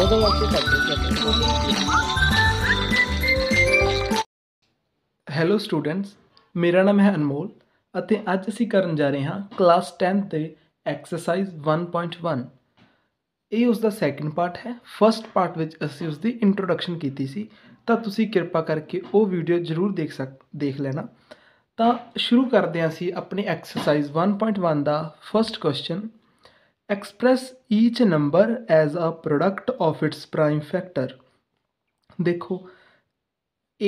ਦੋ ਦੋ ਵਾਰ ਕਰਦੇ ਹੈਲੋ ਮੇਰਾ ਨਾਮ ਹੈ ਅਨਮੋਲ ਅਤੇ ਅੱਜ ਅਸੀਂ ਕਰਨ ਜਾ ਰਹੇ ਹਾਂ ਕਲਾਸ 10 ਤੇ ਐਕਸਰਸਾਈਜ਼ 1.1 ਇਹ ਉਸ ਦਾ ਸੈਕੰਡ ਪਾਰਟ ਹੈ ਫਰਸਟ ਪਾਰਟ ਵਿੱਚ ਅਸੀਂ ਉਸ ਦੀ ਇੰਟਰੋਡਕਸ਼ਨ ਕੀਤੀ ਸੀ ਤਾਂ ਤੁਸੀਂ ਕਿਰਪਾ ਕਰਕੇ ਉਹ ਵੀਡੀਓ ਜ਼ਰੂਰ ਦੇਖ ਸਕ ਦੇਖ ਲੈਣਾ ਤਾਂ ਸ਼ੁਰੂ ਕਰਦੇ ਹਾਂ ਅਸੀਂ ਆਪਣੀ ਐਕਸਰਸਾਈਜ਼ 1.1 ਦਾ first question express each number as a product of its prime factor ਦੇਖੋ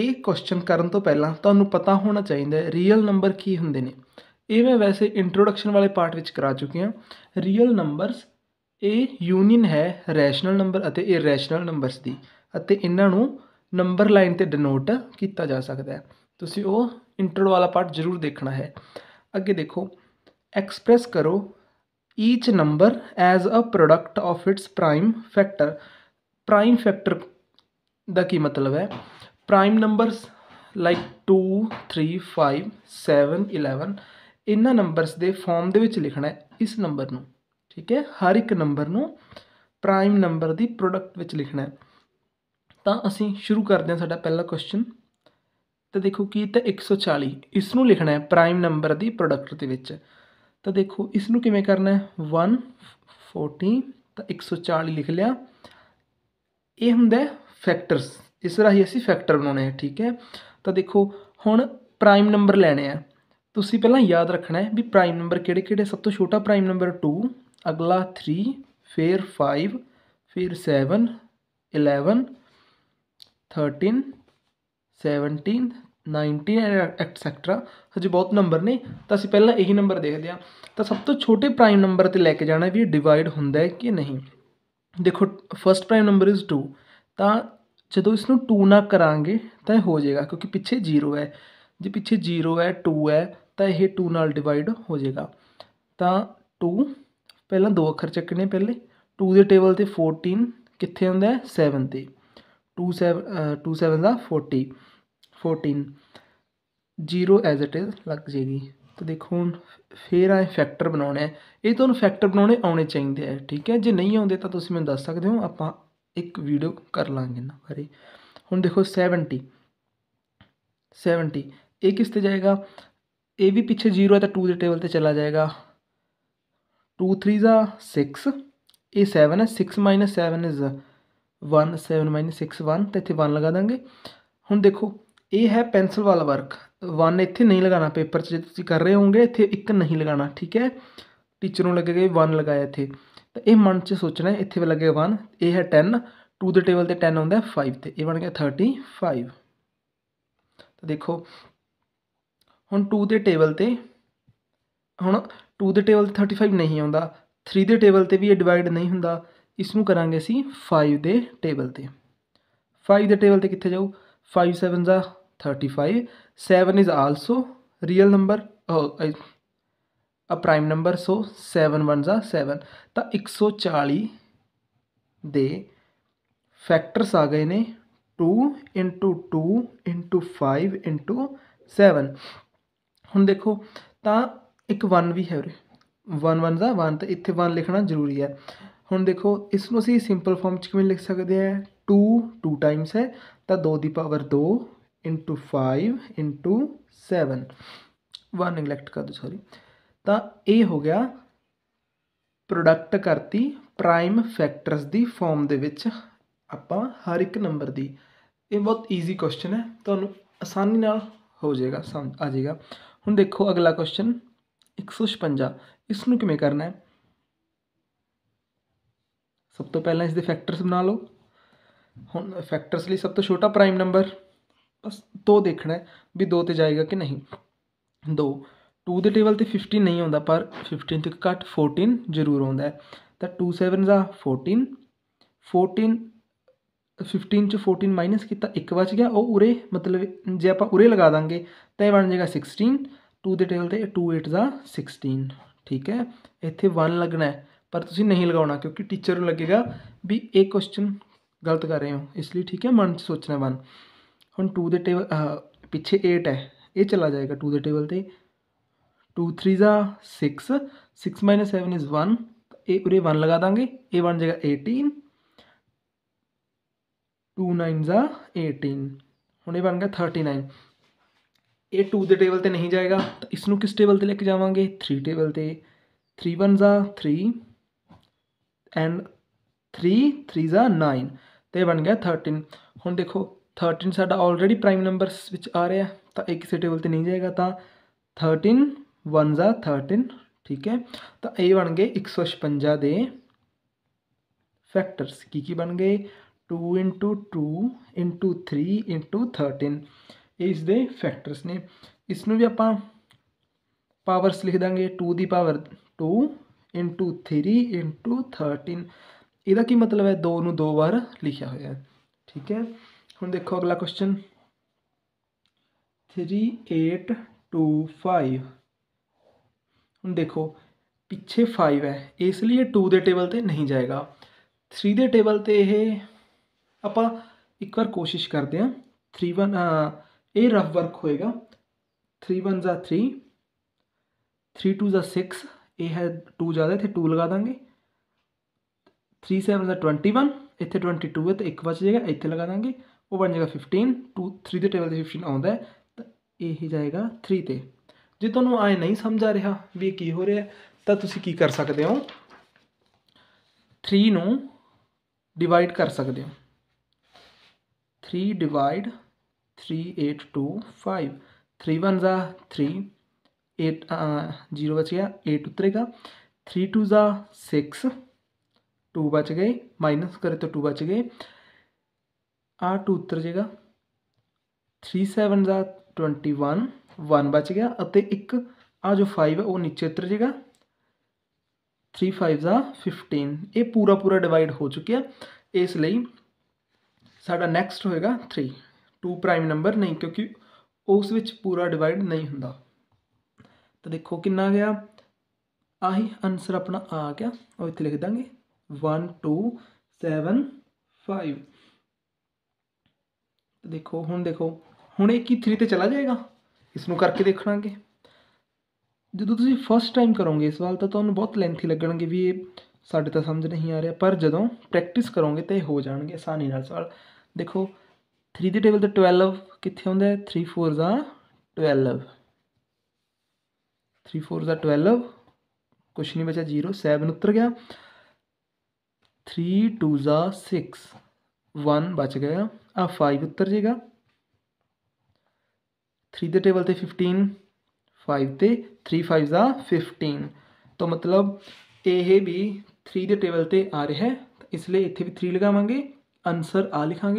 ਇਹ ਕੁਐਸਚਨ ਕਰਨ ਤੋਂ ਪਹਿਲਾਂ ਤੁਹਾਨੂੰ ਪਤਾ ਹੋਣਾ ਚਾਹੀਦਾ ਹੈ ਰੀਅਲ ਨੰਬਰ ਕੀ ਹੁੰਦੇ ਨੇ ਇਹ ਮੈਂ ਵੈਸੇ ਇੰਟਰੋਡਕਸ਼ਨ ਵਾਲੇ ਪਾਰਟ ਵਿੱਚ ਕਰਾ ਚੁੱਕਿਆ ਰੀਅਲ ਨੰਬਰਸ ਇਹ ਯੂਨੀਅਨ ਹੈ ਰੈਸ਼ਨਲ ਨੰਬਰ ਅਤੇ ਇਰੈਸ਼ਨਲ ਨੰਬਰਸ ਦੀ ਅਤੇ ਇਹਨਾਂ ਨੂੰ ਨੰਬਰ ਲਾਈਨ ਤੇ ਡਿਨੋਟ ਕੀਤਾ ਜਾ ਸਕਦਾ ਹੈ ਤੁਸੀਂ ਉਹ ਇੰਟਰੋ ਵਾਲਾ ਪਾਰਟ ਜ਼ਰੂਰ ਦੇਖਣਾ ਹੈ ਅੱਗੇ ਦੇਖੋ ਐਕਸਪ੍ਰੈਸ ਕਰੋ each number as a product of its prime factor prime factor ਦਾ ਕੀ ਮਤਲਬ ਹੈ ਪ੍ਰਾਈਮ ਨੰਬਰਸ ਲਾਈਕ 2 3 5 7 11 ਇਹਨਾਂ ਨੰਬਰਸ ਦੇ ਫਾਰਮ ਦੇ ਵਿੱਚ ਲਿਖਣਾ ਹੈ ਇਸ ਨੰਬਰ ਨੂੰ ਠੀਕ ਹੈ ਹਰ ਇੱਕ ਨੰਬਰ ਨੂੰ ਪ੍ਰਾਈਮ ਨੰਬਰ ਦੀ ਪ੍ਰੋਡਕਟ ਵਿੱਚ ਲਿਖਣਾ ਹੈ ਤਾਂ ਅਸੀਂ ਸ਼ੁਰੂ ਕਰਦੇ ਹਾਂ ਸਾਡਾ ਪਹਿਲਾ ਕੁਐਸਚਨ ਤਾਂ ਦੇਖੋ ਕੀ ਤਾਂ 140 ਇਸ ਨੂੰ ਲਿਖਣਾ ਹੈ ਪ੍ਰਾਈਮ ਨੰਬਰ ਦੀ ਪ੍ਰੋਡਕਟ ਦੇ ਵਿੱਚ तो देखो इसन किमें करना वन फोर्टीन तो एक सौ चाली लिख लिया ये होंगे फैक्टरस इस राही असी फैक्टर बनाने हैं ठीक है तो देखो हम प्राइम नंबर लेने हैं तुम्हें पहले याद रखना है भी प्राइम नंबर कि सब तो छोटा प्राइम नंबर टू अगला थ्री फिर फाइव फिर seven eleven thirteen seventeen nineteen etcetera ਹਜੇ ਬਹੁਤ ਨੰਬਰ ਨੇ ਤਾਂ ਅਸੀਂ ਪਹਿਲਾਂ ਇਹੀ ਨੰਬਰ ਦੇਖਦੇ ਆ ਤਾਂ ਸਭ ਤੋਂ ਛੋਟੇ ਪ੍ਰਾਈਮ ਨੰਬਰ ਤੇ ਲੈ ਕੇ ਜਾਣਾ ਵੀ ਇਹ ਡਿਵਾਈਡ ਹੁੰਦਾ ਹੈ ਕਿ ਨਹੀਂ ਦੇਖੋ ਫਰਸਟ ਪ੍ਰਾਈਮ ਨੰਬਰ ਇਜ਼ 2 ਤਾਂ ਜਦੋਂ ਇਸ ਨੂੰ 2 ਨਾਲ ਕਰਾਂਗੇ ਤਾਂ ਇਹ ਹੋ ਜਾਏਗਾ ਕਿਉਂਕਿ ਪਿੱਛੇ 0 ਹੈ ਜੇ ਪਿੱਛੇ 0 ਹੈ 2 ਹੈ ਤਾਂ ਇਹ 2 ਨਾਲ ਡਿਵਾਈਡ ਹੋ ਜਾਏਗਾ ਤਾਂ 2 ਪਹਿਲਾਂ ਦੋ ਅੱਖਰ ਚੱਕਣੇ ਪਹਿਲੇ 2 ਦੇ ਟੇਬਲ ਤੇ 14 ਕਿੱਥੇ ਹੁੰਦਾ ਹੈ 7 ਤੇ 27 27 ਦਾ 40 fourteen zero as it is लग जाएगी तो देखो हूँ फिर आए फैक्टर बनाने ये तो फैक्टर बनाने आने चाहिए है ठीक है जो नहीं आते तो मैं दस सकते हो आप एक वीडियो कर लाँगे ना बारे हूँ देखो सैवनटी सैवनटी ये किसते जाएगा ये भी पिछले जीरो है तो टू के टेबल पर चला जाएगा टू थ्री जा सिक्स ये सैवन है six minus seven is one seven minus six one तो इतने वन लगा देंगे हूँ देखो ਇਹ ਹੈ ਪੈਨਸਲ ਵਾਲਾ ਵਰਕ 1 ਇੱਥੇ ਨਹੀਂ ਲਗਾਉਣਾ ਪੇਪਰ 'ਚ ਜੇ ਤੁਸੀਂ ਕਰ ਰਹੇ ਹੋਗੇ ਇੱਥੇ 1 ਨਹੀਂ ਲਗਾਉਣਾ ਠੀਕ ਹੈ ਟੀਚਰ ਨੂੰ ਲੱਗੇਗਾ 1 ਲਗਾਇਆ ਇੱਥੇ ਤਾਂ ਇਹ ਮਨ 'ਚ ਸੋਚਣਾ ਇੱਥੇ ਵੀ ਲੱਗੇਗਾ 1 ਇਹ ਹੈ 10 2 ਦੇ ਟੇਬਲ ਤੇ 10 ਆਉਂਦਾ 5 ਤੇ ਇਹ ਬਣ ਗਿਆ 35 ਤਾਂ ਦੇਖੋ ਹੁਣ 2 ਦੇ ਟੇਬਲ ਤੇ ਹੁਣ 2 ਦੇ ਟੇਬਲ ਤੇ 35 ਨਹੀਂ ਆਉਂਦਾ 3 ਦੇ ਟੇਬਲ ਤੇ ਵੀ ਇਹ ਡਿਵਾਈਡ ਨਹੀਂ ਹੁੰਦਾ ਇਸ ਨੂੰ ਕਰਾਂਗੇ ਅਸੀਂ 5 ਦੇ ਟੇਬਲ ਤੇ 5 ਦੇ ਟੇਬਲ ਤੇ ਕਿੱਥੇ ਜਾਊ 5 7 ਦਾ thirty five seven is also real number a prime number so seven one जा सैवन तो एक सौ चाली दे फैक्टर्स आ गए ने two into two into five into seven हूँ देखो तो एक वन भी है उरे वन वन जा वन तो इतने वन लिखना जरूरी है हूँ देखो इसमें सिंपल फॉर्म कि लिख सकते हैं टू टू टाइम्स है तो दो की पावर दो into five into seven one neglect कर दो सॉरी तो यह हो गया प्रोडक्ट करती प्राइम फैक्टर्स की फॉर्म के आप हर एक नंबर की यह बहुत ईजी क्वेश्चन है तो आसानी न हो जाएगा सम आ जाएगा हूँ देखो अगला क्वेश्चन एक सौ छपंजा इसनों किमें करना है सब तो पहले इस फैक्टरस बना लो हूँ फैक्टर्स लिए सब तो छोटा प्राइम नंबर बस दो देखना है भी दो तो जाएगा कि नहीं दो टू के टेबल तो फिफ्टीन नहीं आता पर फिफ्टीन तो घट फोरटीन जरूर आता है तो टू सैवन जा फोरटीन फोरटीन फिफ्टीन चु फोर्टीन माइनस किया एक बच गया और उरे मतलब जे आप उरे लगा देंगे तो यह बन जाएगा सिक्सटीन टू दे टेबल तो टू एट जा सिक्सटीन ठीक है इतने वन लगना है पर तुम नहीं लगा क्योंकि टीचर लगेगा भी एक क्वेश्चन गलत कर रहे हो इसलिए ठीक है मन सोचना वन हूँ टू द टेबल पिछे एट है ये चला जाएगा टू द टेबल से टू थ्री जा six six minus seven is one ए उरे वन लगा देंगे ए बन जाएगा एटीन टू नाइन जा एटीन हूँ यह बन गया थर्टी नाइन ए टू के टेबल पर नहीं जाएगा तो इसको किस टेबल पर लेके जावे थ्री टेबल पर थ्री वन जा थ्री एंड थ्री थ्री जा नाइन तो यह बन गया थर्टीन हूँ देखो 13 ऑलरेडी प्राइम नंबर आ रहा तो एक ਤਾਂ टेबल से नहीं जाएगा तो थर्टीन वन जा थर्टीन ठीक है तो ये बन गए एक सौ छपंजा दे फैक्टर्स की की बन गए two into two into three into thirteen इस दे फैक्टर्स ने इसनों भी आप पावरस लिख देंगे टू की power two into three into thirteen यदा की मतलब है दो नू दो बार लिखा हुआ है ठीक है हम देखो अगला question three eight two five हम देखो पिछे फाइव है इसलिए टू दे टेबल पर नहीं जाएगा थ्री दे टेबल पर यह आप एक बार कोशिश करते हैं थ्री वन ये रफ वर्क होएगा थ्री वन जा थ्री थ्री टू जा सिक्स ये है टू ज़्यादा इतने टू लगा देंगे थ्री सैवन जा ट्वेंटी वन इतने ट्वेंटी टू है तो एक बच जाएगा इतने लगा देंगे ਉਹ ਬਣ ਜਾਏਗਾ 15 2 3 ਦੇ ਟੇਬਲ ਦੇ 15 ਆਉਂਦਾ ਤਾਂ ਇਹ ਜਾਏਗਾ 3 ਤੇ ਜੇ ਤੁਹਾਨੂੰ ਆਏ ਨਹੀਂ ਸਮਝ ਆ ਰਿਹਾ ਵੀ ਕੀ ਹੋ ਰਿਹਾ ਤਾਂ ਤੁਸੀਂ ਕੀ ਕਰ ਸਕਦੇ ਹੋ 3 ਨੂੰ ਡਿਵਾਈਡ ਕਰ ਸਕਦੇ ਹੋ 3 ਡਿਵਾਈਡ 3825 3 1 ਜ਼ਾ 3 8 0 ਬਚ ਗਿਆ 8 ਉਤਰੇਗਾ 3 2 ਜ਼ਾ 6 2 ਬਚ ਗਏ ਮਾਈਨਸ ਕਰੇ ਤਾਂ 2 ਬਚ ਗਏ आ टू उत्तर जेगा थ्री सैवन जा ट्वेंटी वन वन बच गया और एक आ जो फाइव है वह नीचे उत्तर जाएगा थ्री फाइव जा फिफ्टीन ये पूरा पूरा डिवाइड हो चुके इसलिए साड़ा नैक्सट होएगा थ्री टू प्राइम नंबर नहीं क्योंकि उस पूरा डिवाइड नहीं हों तो देखो कि गया आही आंसर अपना आ गया और इतने लिख देंगे वन टू सैवन फाइव ਦੇਖੋ ਹੁਣ ਦੇਖੋ ਹੁਣ ਇਹ ਕੀ 3 ਤੇ ਚਲਾ ਜਾਏਗਾ ਇਸ ਨੂੰ ਕਰਕੇ ਦੇਖਣਾਗੇ ਜਦੋਂ ਤੁਸੀਂ ਫਸਟ ਟਾਈਮ ਕਰੋਗੇ ਇਸ ਵਾਰ ਤਾਂ ਤੁਹਾਨੂੰ ਬਹੁਤ ਲੈਂਥੀ ਲੱਗਣਗੇ ਵੀ ਇਹ ਸਾਡੇ ਤਾਂ ਸਮਝ ਨਹੀਂ ਆ ਰਿਹਾ ਪਰ ਜਦੋਂ ਪ੍ਰੈਕਟਿਸ ਕਰੋਗੇ ਤਾਂ ਇਹ ਹੋ ਜਾਣਗੇ ਆਸਾਨੀ ਨਾਲ ਸਵਾਲ ਦੇਖੋ 3 ਦੀ ਟੇਬਲ ਤੇ 12 ਕਿੱਥੇ ਹੁੰਦਾ ਹੈ 3 4 ਦਾ 12 3 4 ਦਾ 12 ਕੁਛ ਨਹੀਂ ਬਚਿਆ 0 7 ਉੱਤਰ ਗਿਆ 3 2 ਦਾ 6 वन बच गया आ फाइव उत्तर जाएगा थ्री द टेबल से फिफ्टीन फाइव से थ्री फाइव द फिफ्टीन तो मतलब यह भी थ्री द टेबल से आ रहा है इसलिए इतने भी थ्री लगावे आंसर आ लिखा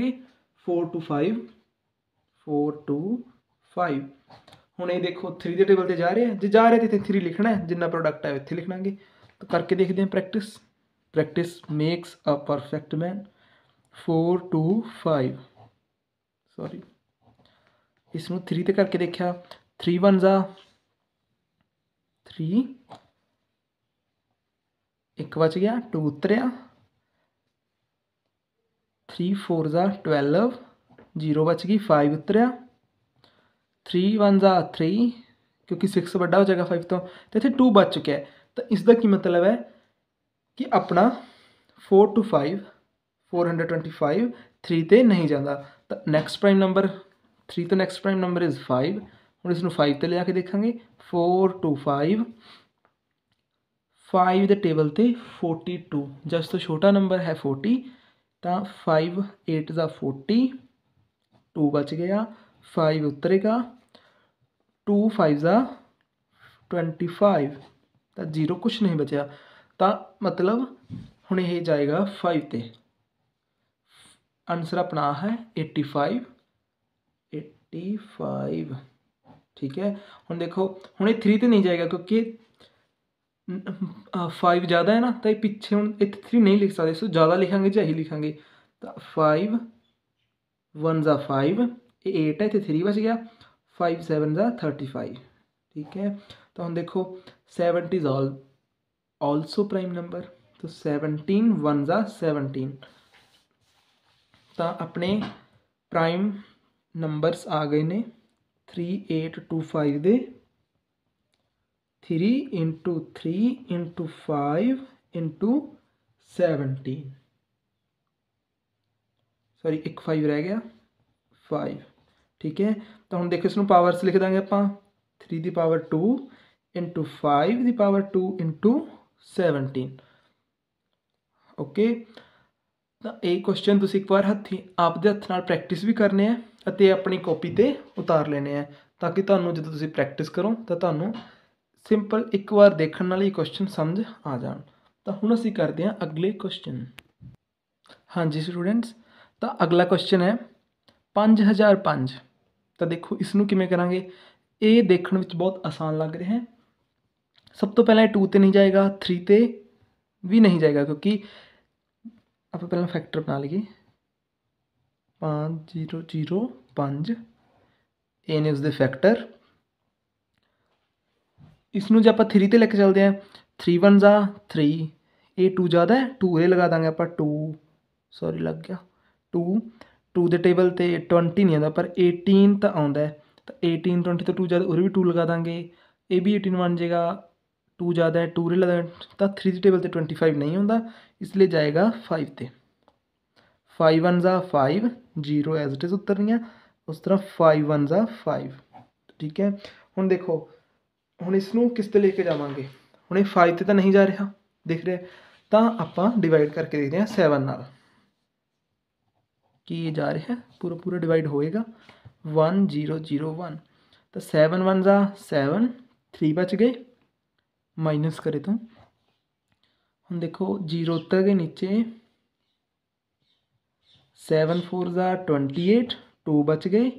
four two five four two five हूँ ये देखो थ्री द टेबल से जा रहे हैं जो जा रहे तो इतने थ्री लिखना है जिन्ना प्रोडक्ट है इतने लिखना तो करके देखते हैं practice practice makes a perfect man four two five sorry इसमें थ्री तो करके देखा थ्री वन जा थ्री एक बच गया टू उतरिया थ्री फोर जा ट्वेल्व जीरो बच गई फाइव उतरिया थ्री वन जा थ्री क्योंकि सिक्स बड़ा हो जाएगा फाइव तो तो इतने टू बच चुका है तो इसका की मतलब है कि अपना four two five four hundred twenty five three ते नहीं जाता तो नैक्सट प्राइम नंबर थ्री तो next prime number is five हम इस फाइव पर लिया के देखा फोर टू फाइव फाइव के टेबल पर फोर्टी टू जब तो छोटा नंबर है फोर्टी तो फाइव एट ज फोर्टी टू बच गया फाइव उतरेगा टू फाइव ज ट्वेंटी फाइव तो जीरो कुछ नहीं बचा तो मतलब हम यह जाएगा फाइव से आंसर अपना है एट्टी फाइव एट्टी फाइव ठीक है हम देखो हूँ ये थ्री तो नहीं जाएगा क्योंकि फाइव ज़्यादा है ना तो पिछे हम इत थ्री नहीं लिख सकते सो ज़्यादा लिखा या लिखा तो फाइव वन ज़ा फाइव ये एट है इतने तो थ्री बच गया फाइव सैवन ज़ा थर्टी फाइव ठीक है तो हम देखो seventy is all also prime number तो सैवनटीन वन ज़ा सैवनटीन तो अपने प्राइम नंबरस आ गए ने थ्री एट टू फाइव दे three into three into five into seventeen sorry एक फाइव रह गया फाइव ठीक है तो हम देखो इस पावरस लिख देंगे आप three the power two into five the power two into seventeen okay ਤਾਂ ਇਹ ਕੁਐਸਚਨ ਤੁਸੀਂ ਇੱਕ ਵਾਰ ਹੱਥੀ ਆਪਦੇ ਹੱਥ ਨਾਲ ਪ੍ਰੈਕਟਿਸ ਵੀ ਕਰਨੇ ਆ ਅਤੇ ਆਪਣੀ ਕਾਪੀ ਤੇ ਉਤਾਰ ਲੈਣੇ ਆ ਤਾਂ ਕਿ ਤੁਹਾਨੂੰ ਜਦੋਂ ਤੁਸੀਂ ਪ੍ਰੈਕਟਿਸ ਕਰੋ ਤਾਂ ਤੁਹਾਨੂੰ ਸਿੰਪਲ ਇੱਕ ਵਾਰ ਦੇਖਣ ਨਾਲ ਹੀ ਕੁਐਸਚਨ ਸਮਝ ਆ ਜਾਣ ਤਾਂ ਹੁਣ ਅਸੀਂ ਕਰਦੇ ਆ ਅਗਲੇ ਕੁਐਸਚਨ ਹਾਂਜੀ ਸਟੂਡੈਂਟਸ ਤਾਂ ਅਗਲਾ ਕੁਐਸਚਨ ਹੈ 5005 ਤਾਂ ਦੇਖੋ ਇਸ ਨੂੰ ਕਿਵੇਂ ਕਰਾਂਗੇ ਇਹ ਦੇਖਣ ਵਿੱਚ ਬਹੁਤ ਆਸਾਨ ਲੱਗ ਰਿਹਾ ਹੈ ਸਭ ਤੋਂ ਪਹਿਲਾਂ ਇਹ 2 ਤੇ ਨਹੀਂ ਜਾਏਗਾ 3 ਤੇ ਵੀ ਨਹੀਂ ਜਾਏਗਾ ਕਿਉਂਕਿ आप पहले फैक्टर बना लीए पाँच जीरो जीरो पाँच एन ने द फैक्टर इसनों जो आप थ्री तो लैके चलते हैं थ्री वन जा थ्री ए टू ज़्यादा है टू ए लगा देंगे आप टू सॉरी लग गया टू टू दे टेबल तो ट्वेंटी नहीं आता पर एटीन तो है तो एटीन ट्वेंटी तो टू ज़्यादा उ भी टू लगा देंगे ए भी एटीन बन जाएगा टू ज़्यादा है टू रे लगा थ्री द टेबल तो ट्वेंटी फाइव नहीं आता इसलिए जाएगा फाइव ते फाइव वन जा five zero as it is उत्तर नहीं है उस तरह फाइव वन जा फाइव ठीक है हूँ देखो हम इस किस लेके जावे हूँ फाइव से तो नहीं जा रहा देख रहे तो आप डिवाइड करके देख रहे हैं सैवन नाल कि जा रहा है पूरा पूरा डिवाइड होएगा वन जीरो जीरो वन तो सैवन वन जा सैवन थ्री बच गए माइनस करे तो हम देखो जीरो उत्तर के नीचे सैवन फोर जा ट्वेंटी एट टू बच गए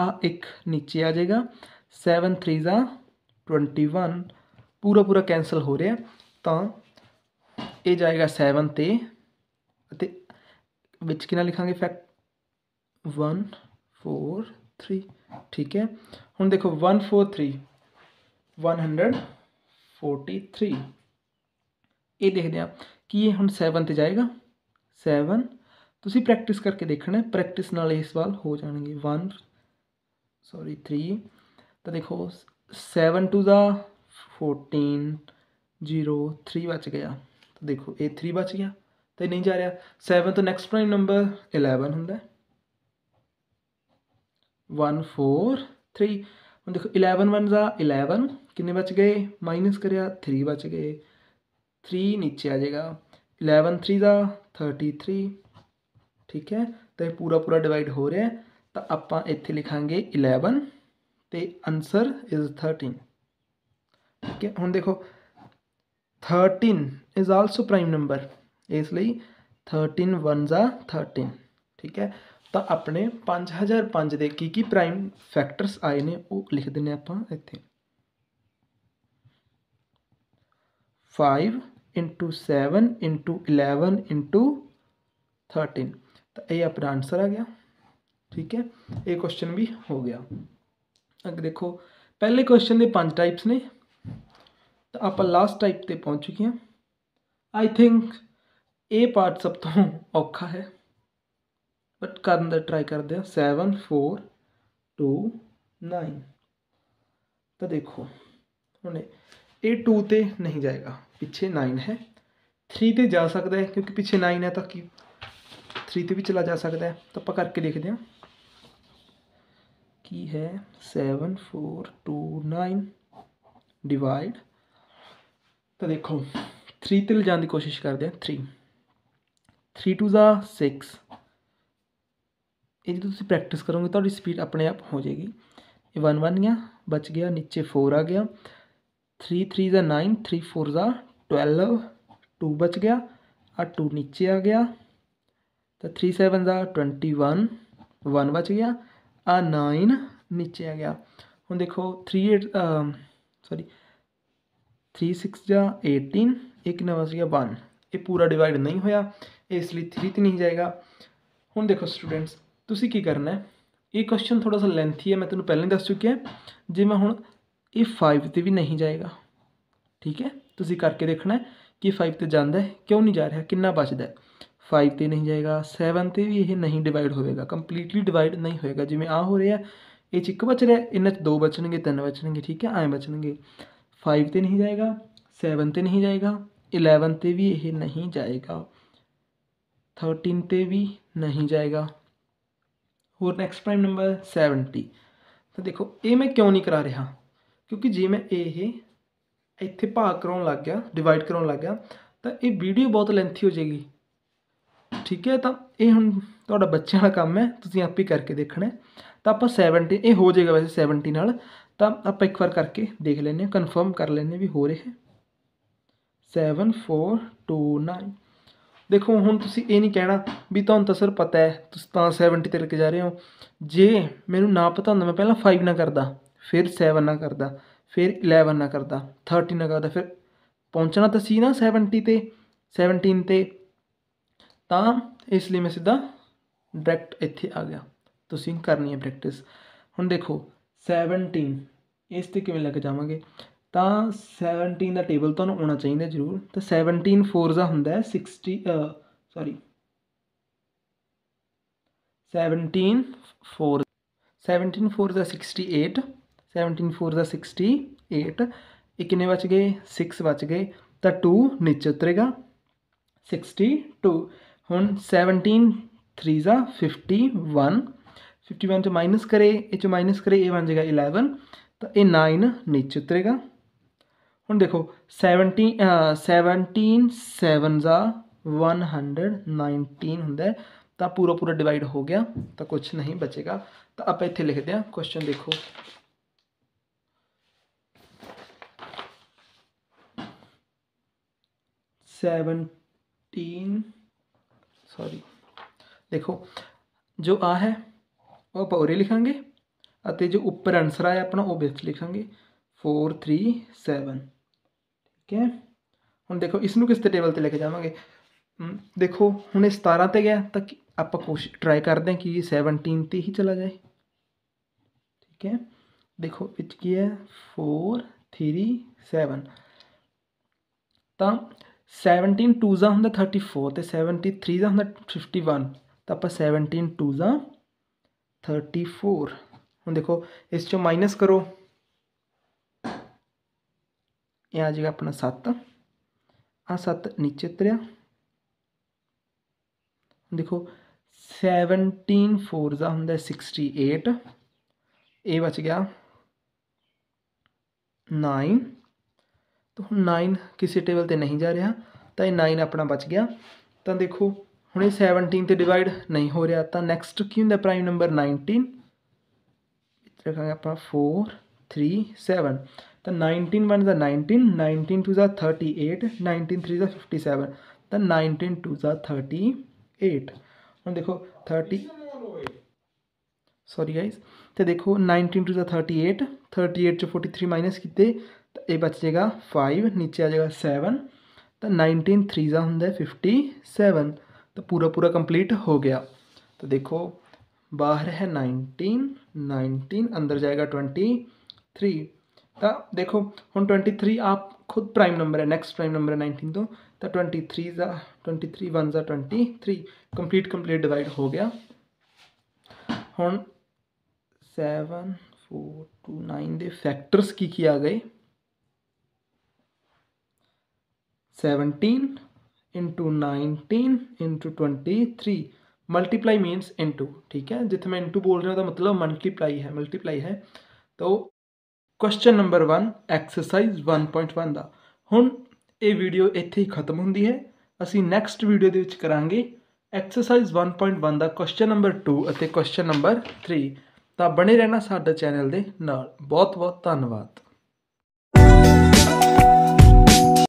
आ एक नीचे आ जाएगा सैवन थ्री जा ट्वेंटी वन पूरा पूरा कैंसल हो रहा तो ये जाएगा सैवन ते कि लिखा फैक्ट वन फोर थ्री ठीक है हम देखो one four three one hundred forty three ये देखते हैं कि ये हम सैवन जाएगा सैवन तुम प्रैक्टिस करके देखना है प्रैक्टिस ना ये सवाल हो जाएंगे वन सॉरी थ्री तो देखो सैवन टू द फोर्टीन जीरो थ्री बच गया तो देखो ये थ्री बच गया तो नहीं जा रहा सैवन तो नैक्सट प्राइम नंबर इलेवन होंगे वन फोर थ्री हम देखो इलेवन वन ज इलेवन किन्ने बच गए माइनस कर थ्री बच गए थ्री नीचे आ जाएगा इलेवन थ्री का थर्टी थ्री ठीक है तो यह पूरा पूरा डिवाइड हो रहा है तो आप इतने लिखा इलेवन तो आंसर इज थर्टीन ठीक है हम देखो thirteen is also prime number इसलिए थर्टीन वन जा थर्टीन ठीक है तो अपने पाँच हज़ार पाँच के की की प्राइम फैक्टर्स आए हैं वो लिख दें आप इतने five into seven into eleven into thirteen तो ये अपना आंसर आ गया ठीक है ये क्वेश्चन भी हो गया अगर देखो पहले क्वेश्चन के पांच टाइप्स ने तो आप लास्ट टाइप पर पहुँच चुके हैं आई थिंक ਇਹ पार्ट सब तो औखा है बट कर ट्राई ਟਰਾਈ ਕਰਦੇ सैवन फोर टू नाइन तो देखो ਦੇਖੋ ए टू तो नहीं जाएगा पिछे नाइन है थ्री तो जा सकता है क्योंकि पिछे नाइन है तो कि थ्री तो भी चला जा सकता है तो आप करके देखते हैं कि है seven four two nine divide तो देखो थ्री तो लिजाने की कोशिश करते हैं थ्री थ्री टू जा सिक्स ये जो तुम प्रैक्टिस करोगे तो स्पीड अपने आप हो जाएगी वन वन गया बच गया नीचे फोर आ गया थ्री थ्री ज नाइन थ्री फोर ज ट्वेल्व टू बच गया और टू नीचे आ गया तो थ्री सैवन ज ट्वेंटी वन वन बच गया आ नाइन नीचे आ गया हूँ देखो three eight sorry three six ज़ा एटीन एक नव बच वन ये पूरा डिवाइड नहीं होया इसलिए थ्री तो नहीं जाएगा हूँ देखो स्टूडेंट्स ਤੁਸੀਂ ਕੀ करना ਹੈ क्वेश्चन थोड़ा सा लेंथी है मैं ਮੈਂ पहले ਪਹਿਲਾਂ दस ਦੱਸ ਚੁੱਕਿਆ ਜੇ मैं हूँ ये फाइव से भी नहीं जाएगा ठीक है तुम्हें करके देखना कि फाइव तो जाता है क्यों नहीं जा रहा कि बचद फाइव से नहीं जाएगा सैवन से भी यह नहीं डिवाइड होगा कंप्लीटली डिवाइड नहीं होएगा जिमें आ हो रहा है ये एक बच रहा है इन्हें दो बचने तीन बचने ठीक है आए बचने फाइव से नहीं जाएगा सैवन से नहीं जाएगा इलेवन से भी यह नहीं जाएगा थर्टीन से भी नहीं जाएगा और नैक्सट प्राइम नंबर सैवनटी तो देखो ये मैं क्यों नहीं करा रहा ਕਿਉਂਕਿ ਜੇ ਮੈਂ ਇਹ ਇੱਥੇ ਭਾਗ ਕਰਾਉਣ ਲੱਗ ਗਿਆ ਡਿਵਾਈਡ ਕਰਾਉਣ ਲੱਗ ਗਿਆ ਤਾਂ ਇਹ ਵੀਡੀਓ ਬਹੁਤ ਲੈਂਥੀ ਹੋ ਜਾਏਗੀ ਠੀਕ ਹੈ ਤਾਂ ਇਹ ਹੁਣ ਤੁਹਾਡਾ ਬੱਚਿਆਂ ਦਾ ਕੰਮ ਹੈ ਤੁਸੀਂ ਆਪ ਹੀ ਕਰਕੇ ਦੇਖਣਾ ਤਾਂ ਆਪਾਂ 70 ਇਹ ਹੋ ਜਾਏਗਾ ਵੈਸੇ 70 ਨਾਲ ਤਾਂ ਆਪਾਂ ਇੱਕ ਵਾਰ ਕਰਕੇ ਦੇਖ ਲੈਂਦੇ ਹਾਂ ਕਨਫਰਮ ਕਰ ਲੈਂਦੇ ਵੀ ਹੋ ਰਿਹਾ ਹੈ 7429 ਦੇਖੋ ਹੁਣ ਤੁਸੀਂ ਇਹ ਨਹੀਂ ਕਹਿਣਾ ਵੀ ਤੁਹਾਨੂੰ ਤਾਂ ਸਰ ਪਤਾ ਹੈ ਤੁਸੀਂ ਤਾਂ 70 ਤੇ ਲੱਗੇ ਜਾ ਰਹੇ ਹੋ ਜੇ ਮੈਨੂੰ ਨਾ ਪਤਾ ਹੁੰਦਾ ਮੈਂ ਪਹਿਲਾਂ 5 ਨਾ ਕਰਦਾ ਫਿਰ 7 ਨਾਲ ਕਰਦਾ ਫਿਰ 11 ਨਾਲ ਕਰਦਾ 13 ਨਾਲ ਕਰਦਾ ਫਿਰ ਪਹੁੰਚਣਾ ਤਾਂ ਸੀ ਨਾ 70 ਤੇ 17 ਤੇ ਤਾਂ ਇਸ ਲਈ ਮੈਂ ਸਿੱਧਾ ਡਾਇਰੈਕਟ ਇੱਥੇ ਆ ਗਿਆ ਤੁਸੀਂ ਕਰਨੀ ਹੈ ਪ੍ਰੈਕਟਿਸ ਹੁਣ ਦੇਖੋ 17 ਇਸ ਤੇ ਕਿਵੇਂ ਲੱਗ ਜਾਵਾਂਗੇ ਤਾਂ 17 ਦਾ ਟੇਬਲ ਤੁਹਾਨੂੰ ਆਉਣਾ ਚਾਹੀਦਾ ਜ਼ਰੂਰ ਤਾਂ 17 4 ਦਾ ਹੁੰਦਾ ਹੈ 60 ਸੌਰੀ 17 4 17 4 ਦਾ 68 सैवनटीन फोर ज़ा सिक्सटी एट एक किन्ने बच गए सिक्स बच गए तो टू नीचे उतरेगा सिक्सटी टू हूँ सैवनटीन थ्री ज़ा फिफ्टी वन फिफ्टी वन चो माइनस करे ये चो माइनस करे ये बन जाएगा इलेवन तो ये नाइन नीचे उतरेगा हूँ देखो सैवनटी सैवनटीन सैवन ज़ा वन हंड्रड नाइनटीन होंगे तो पूरा पूरा डिवाइड हो गया तो कुछ नहीं बचेगा तो आप इतने लिखते हैं क्वेश्चन देखो सेवनटीन सॉरी देखो जो आ है वह आप लिखा जो उपर आंसर आया अपना वह बिच लिखा फोर थ्री सैवन ठीक है हम देखो इस किस टेबल पर लेके जावे देखो हूँ सतारा तो गया तो आप कोश ट्राई करते हैं कि सैवनटीन पर ही चला जाए ठीक है देखो है फोर थ्री सैवन तो सैवनटीन टूजा होंगे थर्टी फोर तो सैवनटी थ्री का होंगे फिफ्टी वन तो आप सैवनटीन टू टूजा थर्टी फोर हम देखो इस माइनस करो यह आ जाएगा अपना सत्त आ सत्त नीचे उतरिया देखो सैवनटीन फोर का होंगे सिक्सटी एट ये बच गया नाइन तो हूँ नाइन किसी टेबल पर नहीं जा रहा तो यह नाइन अपना बच गया तो देखो हम सैवनटीन से डिवाइड नहीं हो रहा तो नैक्सट की होंगे प्राइम नंबर नाइनटीन रखा आप फोर थ्री सैवन तो नाइनटीन वन जा नाइनटीन नाइनटीन टू जा थर्टी एट नाइनटीन थ्री जा फिफ्टी सैवन तो नाइनटीन टू जा थर्टी एट हम देखो थर्टी सॉरी गाइज तो देखो नाइनटीन टू जा थर्टी एट थर्टी एट चो फोर्टी थ्री माइनस किए बच जाएगा फाइव नीचे आ जाएगा सैवन तो नाइनटीन थ्री 3 होंगे फिफ्टी सैवन तो पूरा पूरा कंप्लीट हो गया तो देखो बाहर है नाइनटीन नाइनटीन अंदर जाएगा ट्वेंटी थ्री तो देखो हूँ ट्वेंटी थ्री आप खुद प्राइम नंबर है नैक्सट प्राइम नंबर है नाइनटीन तो तो ट्वेंटी थ्री ज़ा ट्वेंटी थ्री वन ज़ा twenty three complete complete divide हो गया हूँ सैवन फोर टू नाइन के फैक्टर्स की की आ गए into nineteen into twenty three multiply means into ठीक है जितने मैं इनटू बोल रहा हूँ तो मतलब मल्टीप्लाई है मल्टीप्लाई है तो question number one exercise one point one का हूँ ये वीडियो इतने ही खत्म होंगी है असी नैक्सट भीडियो करा एक्सरसाइज वन पॉइंट वन का क्वेश्चन नंबर टू और क्वेश्चन नंबर थ्री तो बने रहना साढ़े चैनल के नाल बहुत बहुत धन्यवाद